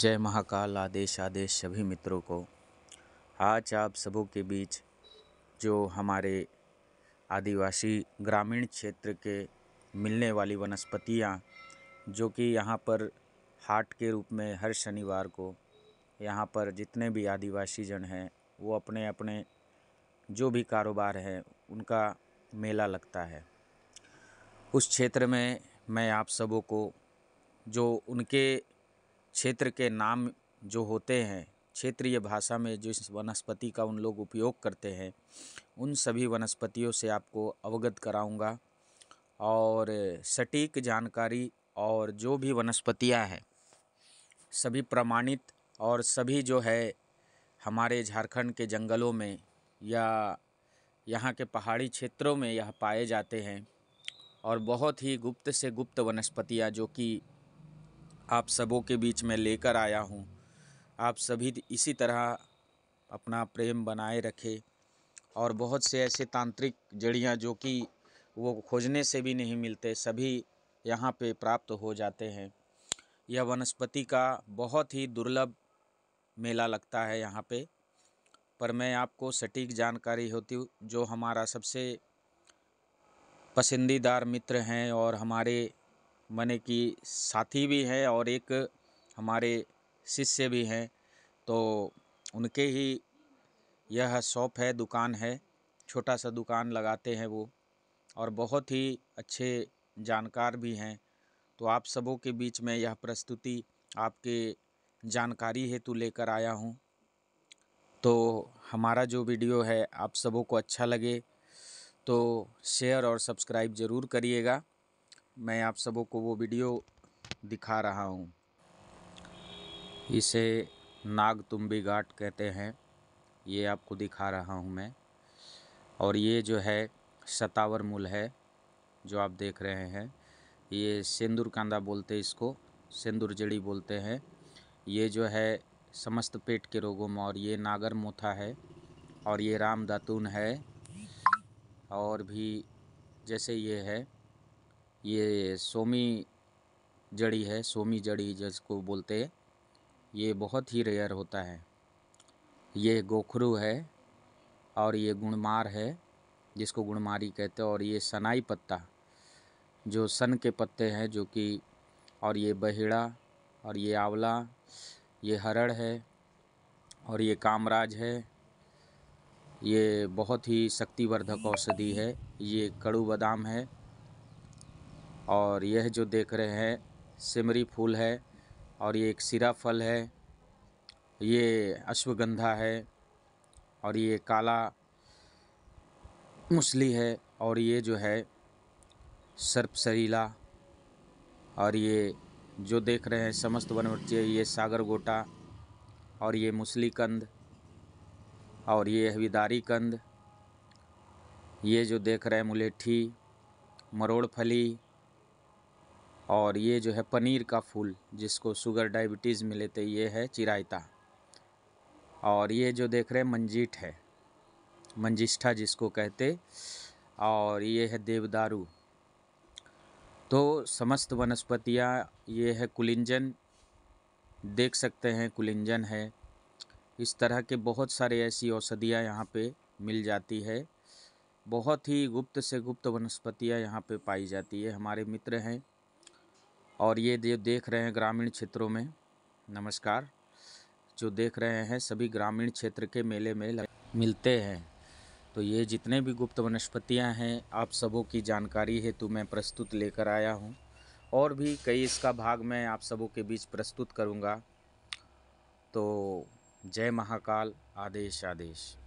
जय महाकाल आदेश आदेश सभी मित्रों को आज आप सबों के बीच जो हमारे आदिवासी ग्रामीण क्षेत्र के मिलने वाली वनस्पतियाँ जो कि यहाँ पर हाट के रूप में हर शनिवार को यहाँ पर जितने भी आदिवासी जन हैं वो अपने अपने जो भी कारोबार हैं उनका मेला लगता है उस क्षेत्र में मैं आप सबों को जो उनके क्षेत्र के नाम जो होते हैं क्षेत्रीय भाषा में जो इस वनस्पति का उन लोग उपयोग करते हैं उन सभी वनस्पतियों से आपको अवगत कराऊंगा और सटीक जानकारी और जो भी वनस्पतियां हैं सभी प्रमाणित और सभी जो है हमारे झारखंड के जंगलों में या यहाँ के पहाड़ी क्षेत्रों में यह पाए जाते हैं और बहुत ही गुप्त से गुप्त वनस्पतियाँ जो कि आप सबों के बीच में लेकर आया हूँ आप सभी इसी तरह अपना प्रेम बनाए रखे और बहुत से ऐसे तांत्रिक जड़ियाँ जो कि वो खोजने से भी नहीं मिलते सभी यहाँ पे प्राप्त हो जाते हैं यह वनस्पति का बहुत ही दुर्लभ मेला लगता है यहाँ पे पर मैं आपको सटीक जानकारी होती हूँ जो हमारा सबसे पसंदीदार मित्र हैं और हमारे माने कि साथी भी हैं और एक हमारे शिष्य भी हैं तो उनके ही यह शॉप है दुकान है छोटा सा दुकान लगाते हैं वो और बहुत ही अच्छे जानकार भी हैं तो आप सबों के बीच में यह प्रस्तुति आपके जानकारी हेतु लेकर आया हूँ तो हमारा जो वीडियो है आप सबों को अच्छा लगे तो शेयर और सब्सक्राइब ज़रूर करिएगा मैं आप सबों को वो वीडियो दिखा रहा हूँ इसे नागतुम्बी घाट कहते हैं ये आपको दिखा रहा हूँ मैं और ये जो है शतावर मूल है जो आप देख रहे हैं ये सिंदूर कांदा बोलते इसको सिंदूर जड़ी बोलते हैं ये जो है समस्त पेट के रोगों में और ये नागर मोथा है और ये राम दातून है और भी जैसे ये है ये सोमी जड़ी है सोमी जड़ी जिसको बोलते हैं ये बहुत ही रेयर होता है ये गोखरू है और ये गुणमार है जिसको गुणमारी कहते हैं और ये सनाई पत्ता जो सन के पत्ते हैं जो कि और ये बहेड़ा और ये आंवला ये हरड़ है और ये कामराज है ये बहुत ही शक्तिवर्धक औषधि है ये कड़ू बादाम है और यह जो देख रहे हैं सिमरी फूल है और ये एक सिरा फल है ये अश्वगंधा है और ये काला मुसली है और ये जो है सर्प सरीला और ये जो देख रहे हैं समस्त वनवृक्षीय ये सागर गोटा और ये मुसली कंद और ये हविदारी कंद ये जो देख रहे हैं मुलेठी मरोड़ फली और ये जो है पनीर का फूल जिसको शुगर डायबिटीज़ में लेते तो ये है चिरायता और ये जो देख रहे हैं मंजीठ है मंजिष्ठा जिसको कहते और ये है देवदारू तो समस्त वनस्पतियाँ ये है कुलिंजन देख सकते हैं कुलिंजन है इस तरह के बहुत सारे ऐसी औषधियाँ यहाँ पे मिल जाती है बहुत ही गुप्त से गुप्त वनस्पतियाँ यहाँ पे पाई जाती है हमारे मित्र हैं और ये जो देख रहे हैं ग्रामीण क्षेत्रों में नमस्कार जो देख रहे हैं सभी ग्रामीण क्षेत्र के मेले में मिलते हैं तो ये जितने भी गुप्त वनस्पतियां हैं आप सबों की जानकारी हेतु मैं प्रस्तुत लेकर आया हूं और भी कई इसका भाग मैं आप सबों के बीच प्रस्तुत करूंगा तो जय महाकाल आदेश आदेश